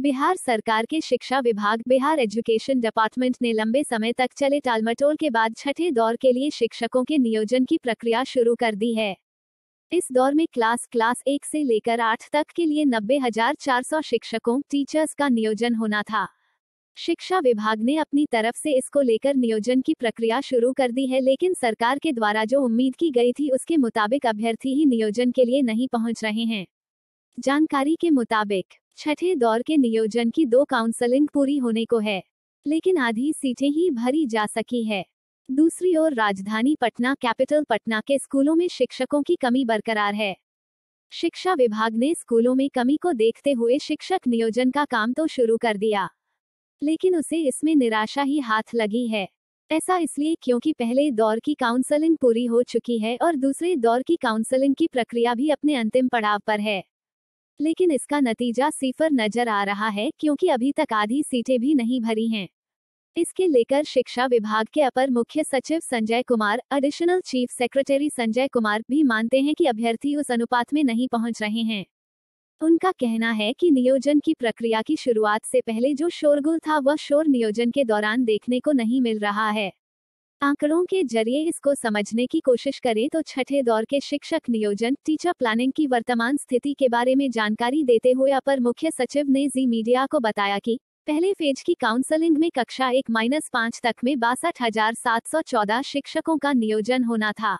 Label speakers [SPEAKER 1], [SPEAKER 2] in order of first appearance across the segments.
[SPEAKER 1] बिहार सरकार के शिक्षा विभाग बिहार एजुकेशन डिपार्टमेंट ने लंबे समय तक चले टालमटोल के बाद छठे दौर के लिए शिक्षकों के नियोजन की प्रक्रिया शुरू कर दी है इस दौर में क्लास क्लास एक से लेकर आठ तक के लिए नब्बे हजार चार सौ शिक्षकों टीचर्स का नियोजन होना था शिक्षा विभाग ने अपनी तरफ से इसको लेकर नियोजन की प्रक्रिया शुरू कर दी है लेकिन सरकार के द्वारा जो उम्मीद की गई थी उसके मुताबिक अभ्यर्थी ही नियोजन के लिए नहीं पहुंच रहे हैं जानकारी के मुताबिक छठे दौर के नियोजन की दो काउंसलिंग पूरी होने को है लेकिन आधी सीटें ही भरी जा सकी है दूसरी ओर राजधानी पटना कैपिटल पटना के स्कूलों में शिक्षकों की कमी बरकरार है शिक्षा विभाग ने स्कूलों में कमी को देखते हुए शिक्षक नियोजन का काम तो शुरू कर दिया लेकिन उसे इसमें निराशा ही हाथ लगी है ऐसा इसलिए क्योंकि पहले दौर की काउंसलिंग पूरी हो चुकी है और दूसरे दौर की काउंसलिंग की प्रक्रिया भी अपने अंतिम पड़ाव पर है लेकिन इसका नतीजा सिफर नजर आ रहा है क्योंकि अभी तक आधी सीटें भी नहीं भरी हैं इसके लेकर शिक्षा विभाग के अपर मुख्य सचिव Sanjay Kumar additional chief secretary Sanjay Kumar भी मानते हैं कि अभ्यर्थी उस अनुपात में नहीं पहुंच रहे हैं उनका कहना है कि नियोजन की प्रक्रिया की शुरुआत से पहले जो शोरगुल था वह शोर नियोजन के दौरान देखने को नहीं मिल रहा है आंकड़ों के जरिए इसको समझने की कोशिश करें तो छठे दौर के शिक्षक नियोजन टीचर प्लानिंग की वर्तमान स्थिति के बारे में जानकारी देते हुए अपर मुख्य सचिव ने जी मीडिया को बताया कि पहले फेज की काउंसलिंग में कक्षा एक माइनस पाँच तक में बासठ हजार सात सौ चौदह शिक्षकों का नियोजन होना था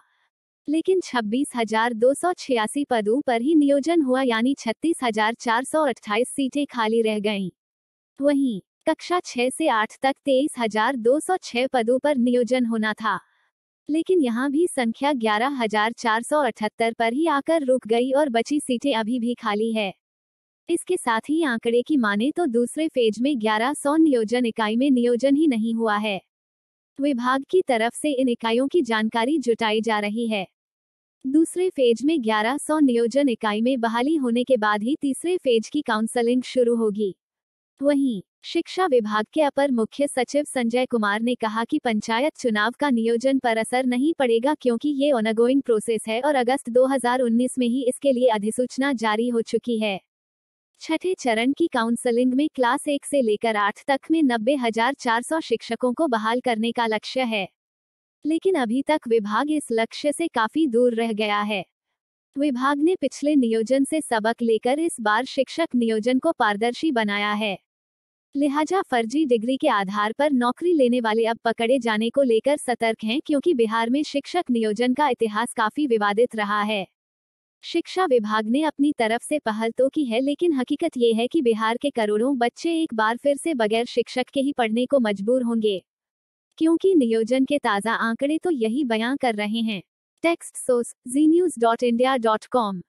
[SPEAKER 1] लेकिन छब्बीस हजार दो सौ छियासी पदों पर ही नियोजन हुआ यानी छत्तीस हजार चार सौ अट्ठाईस सीटें खाली रह गईं। वहीं कक्षा 6 से 8 तक तेईस हजार दो सौ छह पदों पर नियोजन होना था लेकिन यहाँ भी संख्या ग्यारह हजार चार सौ अठहत्तर पर ही आकर रुक गई और बची सीटें अभी भी खाली है इसके साथ ही आंकड़े की माने तो दूसरे फेज में ग्यारह सौ नियोजन इकाई में नियोजन ही नहीं हुआ है विभाग की तरफ से इन इकाइयों की जानकारी जुटाई जा रही है दूसरे फेज में 1100 नियोजन इकाई में बहाली होने के बाद ही तीसरे फेज की काउंसलिंग शुरू होगी वहीं शिक्षा विभाग के अपर मुख्य सचिव संजय कुमार ने कहा कि पंचायत चुनाव का नियोजन पर असर नहीं पड़ेगा क्योंकि ये ऑनगोइंग प्रोसेस है और अगस्त 2019 में ही इसके लिए अधिसूचना जारी हो चुकी है छठे चरण की काउंसलिंग में क्लास एक से लेकर आठ तक में नब्बे हजार चार सौ शिक्षकों को बहाल करने का लक्ष्य है लेकिन अभी तक विभाग इस लक्ष्य से काफी दूर रह गया है विभाग ने पिछले नियोजन से सबक लेकर इस बार शिक्षक नियोजन को पारदर्शी बनाया है लिहाजा फर्जी डिग्री के आधार पर नौकरी लेने वाले अब पकड़े जाने को लेकर सतर्क हैं क्योंकि बिहार में शिक्षक नियोजन का इतिहास काफी विवादित रहा है शिक्षा विभाग ने अपनी तरफ से पहल तो की है लेकिन हकीकत ये है कि बिहार के करोड़ों बच्चे एक बार फिर से बगैर शिक्षक के ही पढ़ने को मजबूर होंगे क्योंकि नियोजन के ताज़ा आंकड़े तो यही बयां कर रहे हैं text source Zee news dot India dot com